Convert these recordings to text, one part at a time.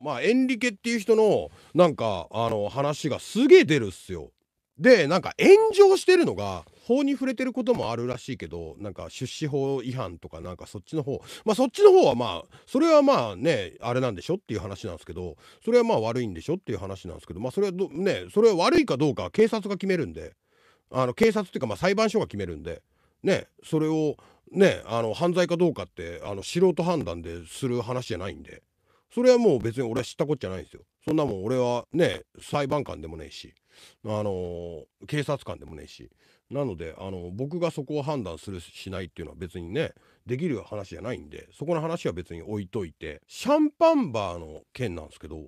まあエンリケっていう人のなんかあの話がすげえ出るっすよ。でなんか炎上してるのが法に触れてることもあるらしいけどなんか出資法違反とかなんかそっちの方まあそっちの方はまあそれはまあねあれなんでしょっていう話なんですけどそれはまあ悪いんでしょっていう話なんですけどまあそれはねそれは悪いかどうか警察が決めるんであの警察っていうかまあ裁判所が決めるんでねそれをねあの犯罪かどうかってあの素人判断でする話じゃないんでそれはもう別に俺は知ったこっちゃないんですよそんなもん俺はね裁判官でもねえしあのー、警察官でもねえしなのであの僕がそこを判断するしないっていうのは別にねできる話じゃないんでそこの話は別に置いといてシャンパンバーの件なんですけど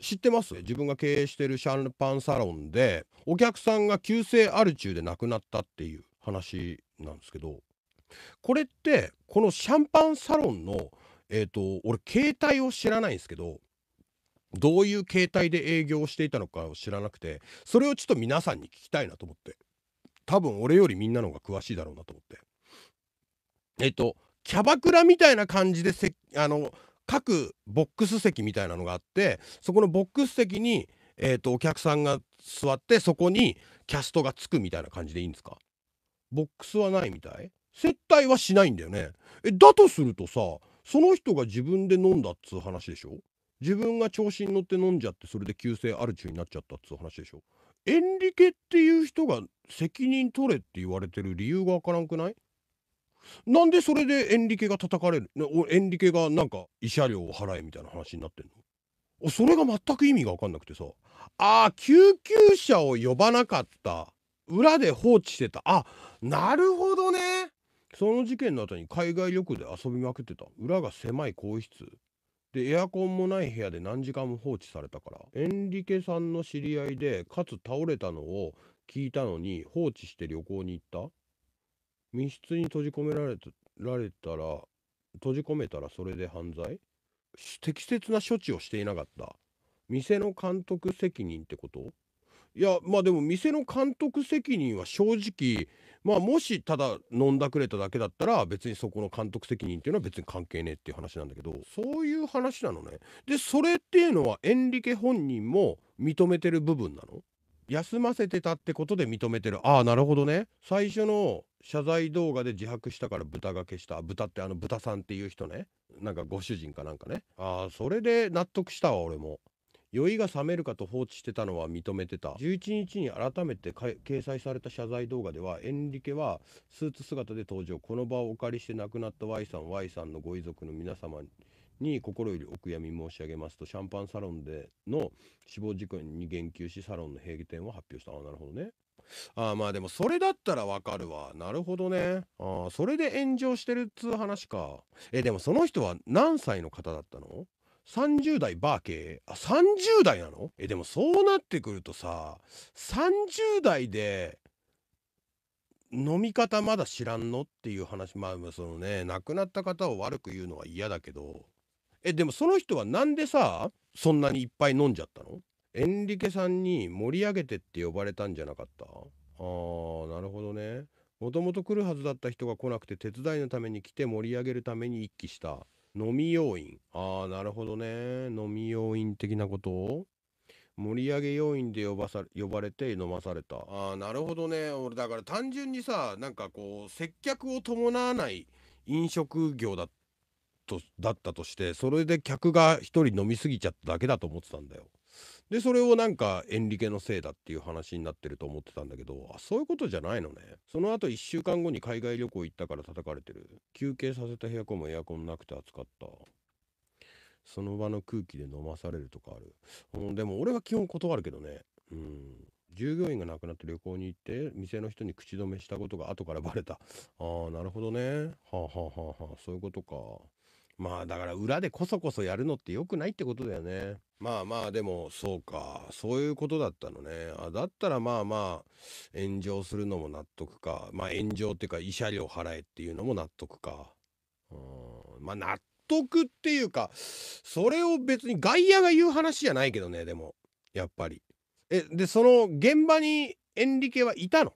知ってます自分が経営してるシャンパンサロンでお客さんが急性アル中で亡くなったっていう話なんですけどこれってこのシャンパンサロンのえっ、ー、と俺携帯を知らないんですけどどういう携帯で営業をしていたのかを知らなくてそれをちょっと皆さんに聞きたいなと思って多分俺よりみんなの方が詳しいだろうなと思ってえっ、ー、とキャバクラみたいな感じでせあの各ボックス席みたいなのがあってそこのボックス席に、えーと、とお客さんが座ってそこにキャストがつくみたいな感じでいいんですかボックスはないみたい接待はしないんだよね。え、だとするとさ、その人が自分で飲んだっつう話でしょ自分が調子に乗って飲んじゃってそれで急性アルチューになっちゃったっつう話でしょエンリケっていう人が責任取れって言われてる理由がわからんくないなんでそれでエンリケが叩かれるエンリケがなんか慰謝料を払えみたいな話になってんのそれが全く意味がわかんなくてさあー救急車を呼ばなかった裏で放置してたあなるほどねその事件の後に海外旅行で遊びまくってた裏が狭い更衣室でエアコンもない部屋で何時間も放置されたからエンリケさんの知り合いでかつ倒れたのを聞いたのに放置して旅行に行った密室に閉じ込められられたら閉じ込めたらそれで犯罪適切な処置をしていなかった店の監督責任ってこといやまあでも店の監督責任は正直まあもしただ飲んだくれただけだったら別にそこの監督責任っていうのは別に関係ねえっていう話なんだけどそういう話なのね。でそれっていうのはエンリケ本人も認めてる部分なの休ませてたってことで認めてるああなるほどね最初の謝罪動画で自白したから豚が消した豚ってあの豚さんっていう人ねなんかご主人かなんかねああそれで納得したわ俺も酔いが覚めるかと放置してたのは認めてた。11日に改めて掲載された謝罪動画では、エンリケはスーツ姿で登場。この場をお借りして亡くなった Y さん、Y さんのご遺族の皆様に心よりお悔やみ申し上げますと、シャンパンサロンでの死亡事故に言及し、サロンの閉店を発表した。ああ、なるほどね。ああ、まあでもそれだったらわかるわ。なるほどね。ああ、それで炎上してるっつう話か。え、でもその人は何歳の方だったの30代バー系あ30代なのえでもそうなってくるとさ30代で飲み方まだ知らんのっていう話まあそのね亡くなった方を悪く言うのは嫌だけどえでもその人はなんでさそんなにいっぱい飲んじゃったのエンリケさんに盛り上げてって呼ばれたんじゃなかったあーなるほどねもともと来るはずだった人が来なくて手伝いのために来て盛り上げるために一気した飲み要因。ああ、なるほどね。飲み要因的なことを盛り上げ要因で呼ばさ呼ばれて飲まされた。ああ、なるほどね。俺、だから単純にさ、なんかこう、接客を伴わない飲食業だとだったとして、それで客が一人飲みすぎちゃっただけだと思ってたんだよ。でそれをなんかエンリケのせいだっていう話になってると思ってたんだけどあそういうことじゃないのねその後1週間後に海外旅行行ったから叩かれてる休憩させた部屋もエアコンなくて暑かったその場の空気で飲まされるとかある、うん、でも俺は基本断るけどねうん従業員が亡くなって旅行に行って店の人に口止めしたことが後からバレたああなるほどねはあはあはあはあそういうことかまあだから裏でこそこそやるのって良くないってことだよね。まあまあでもそうかそういうことだったのねあだったらまあまあ炎上するのも納得かまあ炎上っていうか慰謝料払えっていうのも納得かうんまあ納得っていうかそれを別に外野が言う話じゃないけどねでもやっぱりえでその現場にエンリケはいたの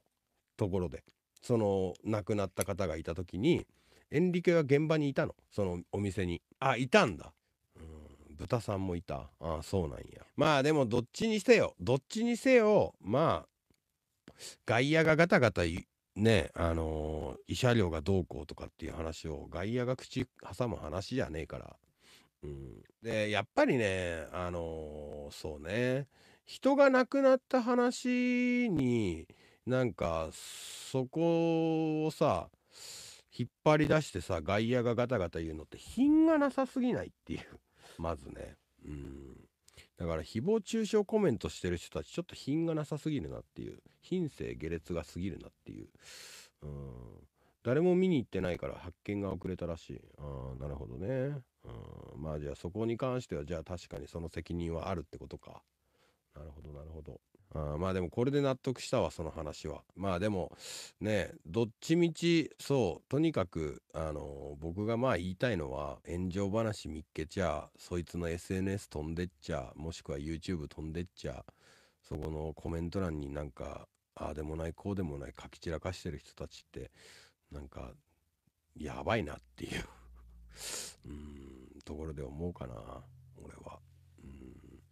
ところでその亡くなった方がいた時にエンリケは現場にいたのそのお店にあいたんだうん豚さんもいたああそうなんやまあでもどっちにせよどっちにせよまあ外野がガタガタねあのー、慰謝料がどうこうとかっていう話を外野が口挟む話じゃねえから、うん、でやっぱりねあのー、そうね人が亡くなった話になんかそこをさ引っ張り出してさ外野がガタガタ言うのって品がなさすぎないっていう まずねうんだから誹謗中傷コメントしてる人たちちょっと品がなさすぎるなっていう品性下劣が過ぎるなっていううん誰も見に行ってないから発見が遅れたらしいあなるほどねうんまあじゃあそこに関してはじゃあ確かにその責任はあるってことかなるほどなるほど。あまあでもこれで納得したわその話はまあでもねどっちみちそうとにかくあの僕がまあ言いたいのは炎上話見っけちゃそいつの SNS 飛んでっちゃもしくは YouTube 飛んでっちゃそこのコメント欄になんかああでもないこうでもない書き散らかしてる人たちってなんかやばいなっていう うんところで思うかな俺は。うん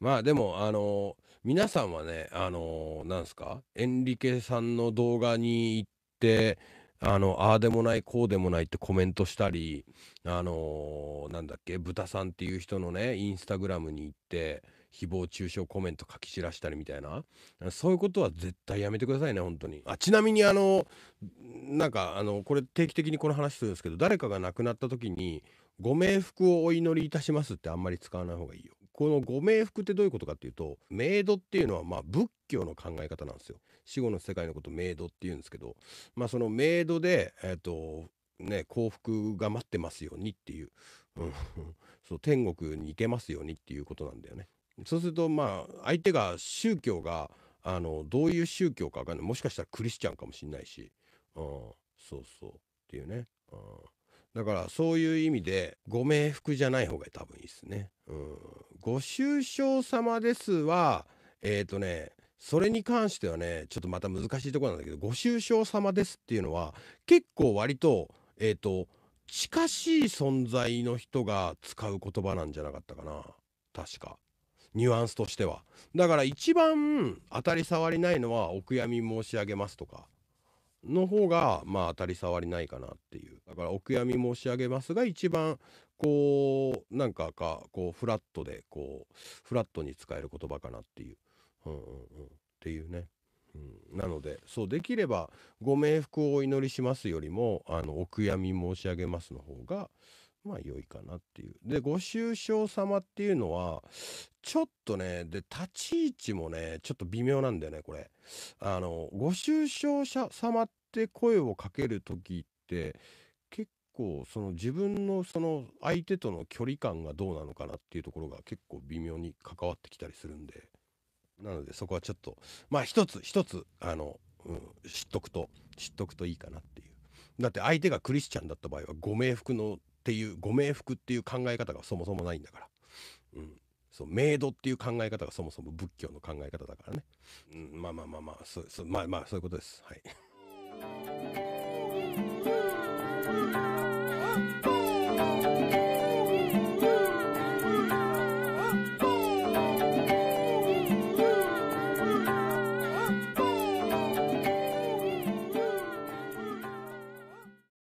まあでもあの皆さんはね、あのー、なんすか、エンリケさんの動画に行って、あの、ああでもない、こうでもないってコメントしたり、あのー、なんだっけ、タさんっていう人のね、インスタグラムに行って、誹謗中傷コメント書き散らしたりみたいな、そういうことは絶対やめてくださいね、本当に。あ、ちなみにあの、なんか、あの、これ定期的にこの話するんですけど、誰かが亡くなった時に、ご冥福をお祈りいたしますってあんまり使わない方がいいよ。このご冥福ってどういうことかっていうと冥土っていうのはまあ仏教の考え方なんですよ死後の世界のこと冥土っていうんですけどまあその冥土でえっ、ー、とね幸福が待ってますようにっていう、うん、そう天国に行けますようにっていうことなんだよね。そうするとまあ相手が宗教があのどういう宗教か分かんないもしかしたらクリスチャンかもしんないし、うん、そうそうっていうね、うん、だからそういう意味でご冥福じゃない方が多分いいですね。うんご愁傷様ですは、えっ、ー、とね、それに関してはね、ちょっとまた難しいところなんだけど、ご愁傷様ですっていうのは、結構割と、えっ、ー、と、近しい存在の人が使う言葉なんじゃなかったかな。確か。ニュアンスとしては。だから一番当たり障りないのは、お悔やみ申し上げますとか。の方がまあ当たり障りないかなっていうだからお悔やみ申し上げますが一番こうなんかかこうフラットでこうフラットに使える言葉かなっていう、うんうんうん、っていうね。うん、なのでそうできればご冥福をお祈りしますよりもあのお悔やみ申し上げますの方がまあ良いかなっていう。でご愁傷様っていうのはちょっとねで立ち位置もねちょっと微妙なんだよねこれ。あのご愁傷者様って声をかける時って構その自分のその相手との距離感がどうなのかなっていうところが結構微妙に関わってきたりするんでなのでそこはちょっとまあ一つ一つあの、うん、知っとくと知っとくといいかなっていうだって相手がクリスチャンだった場合はご冥福のっていうご冥福っていう考え方がそもそもないんだから、うん、そうメイドっていう考え方がそもそも仏教の考え方だからね、うん、まあまあまあまあそそまあまあそういうことですはい。